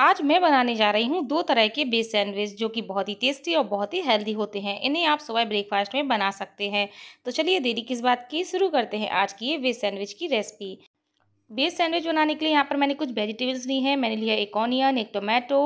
आज मैं बनाने जा रही हूँ दो तरह के बेस सैंडविच जो कि बहुत ही टेस्टी और बहुत ही हेल्दी होते हैं इन्हें आप सुबह ब्रेकफास्ट में बना सकते हैं तो चलिए देरी किस बात की शुरू करते हैं आज की ये बेस सैंडविच की रेसिपी बेस सैंडविच बनाने के लिए यहाँ पर मैंने कुछ वेजिटेबल्स ली हैं मैंने लिया एक ऑनियन एक टोमेटो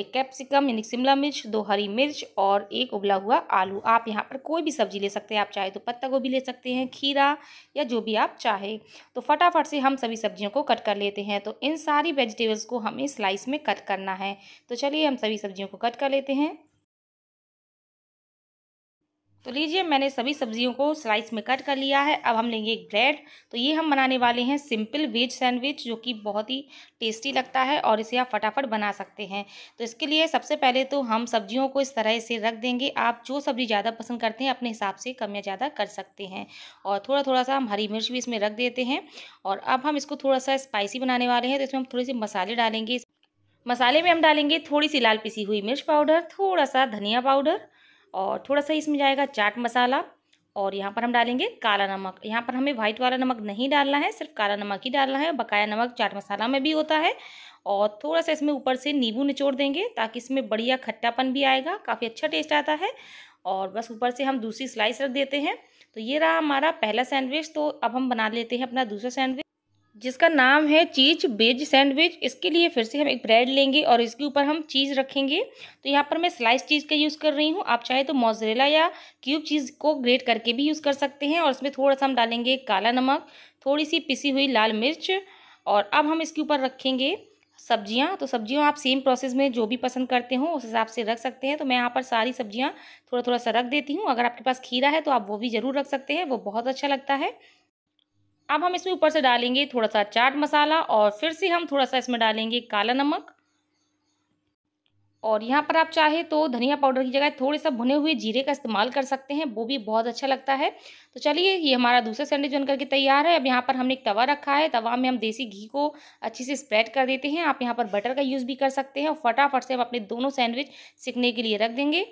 एक कैप्सिकम यानी शिमला मिर्च दो हरी मिर्च और एक उबला हुआ आलू आप यहाँ पर कोई भी सब्जी ले सकते हैं आप चाहे तो पत्ता गोभी ले सकते हैं खीरा या जो भी आप चाहे तो फटाफट से हम सभी सब्जियों को कट कर लेते हैं तो इन सारी वेजिटेबल्स को हमें स्लाइस में कट करना है तो चलिए हम सभी सब्जियों को कट कर लेते हैं तो लीजिए मैंने सभी सब्जियों को स्लाइस में कट कर लिया है अब हम लेंगे एक ब्रेड तो ये हम बनाने वाले हैं सिंपल वेज सैंडविच जो कि बहुत ही टेस्टी लगता है और इसे आप फटाफट बना सकते हैं तो इसके लिए सबसे पहले तो हम सब्जियों को इस तरह से रख देंगे आप जो सब्ज़ी ज़्यादा पसंद करते हैं अपने हिसाब से कम या ज़्यादा कर सकते हैं और थोड़ा थोड़ा सा हम हरी मिर्च भी इसमें रख देते हैं और अब हम इसको थोड़ा सा स्पाइसी बनाने वाले हैं तो इसमें हम थोड़े से मसाले डालेंगे मसाले में हम डालेंगे थोड़ी सी लाल पिसी हुई मिर्च पाउडर थोड़ा सा धनिया पाउडर और थोड़ा सा इसमें जाएगा चाट मसाला और यहाँ पर हम डालेंगे काला नमक यहाँ पर हमें व्हाइट वाला नमक नहीं डालना है सिर्फ काला नमक ही डालना है बकाया नमक चाट मसाला में भी होता है और थोड़ा सा इसमें ऊपर से नींबू निचोड़ देंगे ताकि इसमें बढ़िया खट्टापन भी आएगा काफ़ी अच्छा टेस्ट आता है और बस ऊपर से हम दूसरी स्लाइस रख देते हैं तो ये रहा हमारा पहला सैंडविच तो अब हम बना लेते हैं अपना दूसरा सैंडविच जिसका नाम है चीज बेज सैंडविच इसके लिए फिर से हम एक ब्रेड लेंगे और इसके ऊपर हम चीज़ रखेंगे तो यहाँ पर मैं स्लाइस चीज़ का यूज़ कर रही हूँ आप चाहे तो मोजरेला या क्यूब चीज़ को ग्रेट करके भी यूज़ कर सकते हैं और इसमें थोड़ा सा हम डालेंगे काला नमक थोड़ी सी पिसी हुई लाल मिर्च और अब हम इसके ऊपर रखेंगे सब्जियाँ तो सब्जियों आप सेम प्रोसेस में जो भी पसंद करते हो उस हिसाब से रख सकते हैं तो मैं यहाँ पर सारी सब्जियाँ थोड़ा थोड़ा सा रख देती हूँ अगर आपके पास खीरा है तो आप वो भी ज़रूर रख सकते हैं वो बहुत अच्छा लगता है अब हम इसमें ऊपर से डालेंगे थोड़ा सा चाट मसाला और फिर से हम थोड़ा सा इसमें डालेंगे काला नमक और यहाँ पर आप चाहे तो धनिया पाउडर की जगह थोड़े सा भुने हुए जीरे का इस्तेमाल कर सकते हैं वो भी बहुत अच्छा लगता है तो चलिए ये हमारा दूसरा सैंडविच बन के तैयार है अब यहाँ पर हमने एक तवा रखा है तवा में हम देसी घी को अच्छे से स्प्रेड कर देते हैं आप यहाँ पर बटर का यूज़ भी कर सकते हैं और फटाफट से हम अपने दोनों सैंडविच सीखने के लिए रख देंगे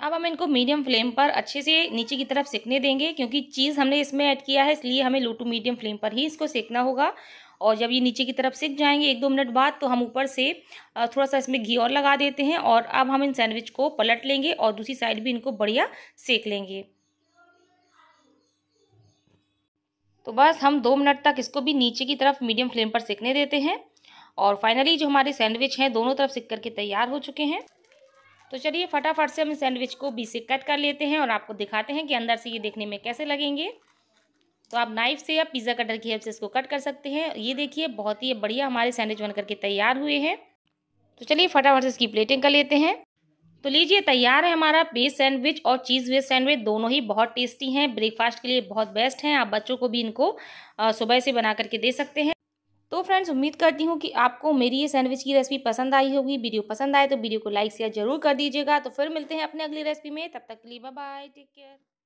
अब हम इनको मीडियम फ्लेम पर अच्छे से नीचे की तरफ सेकने देंगे क्योंकि चीज़ हमने इसमें ऐड किया है इसलिए हमें लो टू मीडियम फ्लेम पर ही इसको सेकना होगा और जब ये नीचे की तरफ सेक जाएंगे एक दो मिनट बाद तो हम ऊपर से थोड़ा सा इसमें घी और लगा देते हैं और अब हम इन सैंडविच को पलट लेंगे और दूसरी साइड भी इनको बढ़िया सेक लेंगे तो बस हम दो मिनट तक इसको भी नीचे की तरफ मीडियम फ्लेम पर सेकने देते हैं और फाइनली जो हमारे सैंडविच हैं दोनों तरफ सिक करके तैयार हो चुके हैं तो चलिए फटाफट से हम सैंडविच को बी से कट कर लेते हैं और आपको दिखाते हैं कि अंदर से ये देखने में कैसे लगेंगे तो आप नाइफ से या पिज़्ज़ा कटर की हेल्प से इसको कट कर सकते हैं ये देखिए बहुत ही बढ़िया हमारे सैंडविच बन करके तैयार हुए हैं तो चलिए फटाफट से इसकी प्लेटिंग कर लेते हैं तो लीजिए तैयार है हमारा बेस सैंडविच और चीज़ वेज सैंडविच दोनों ही बहुत टेस्टी हैं ब्रेकफास्ट के लिए बहुत बेस्ट हैं आप बच्चों को भी इनको सुबह से बना करके दे सकते हैं तो फ्रेंड्स उम्मीद करती हूँ कि आपको मेरी ये सैंडविच की रेसिपी पसंद आई होगी वीडियो पसंद आए तो वीडियो को लाइक शेयर जरूर कर दीजिएगा तो फिर मिलते हैं अपने अगली रेसिपी में तब तक के लिए बाय टेक केयर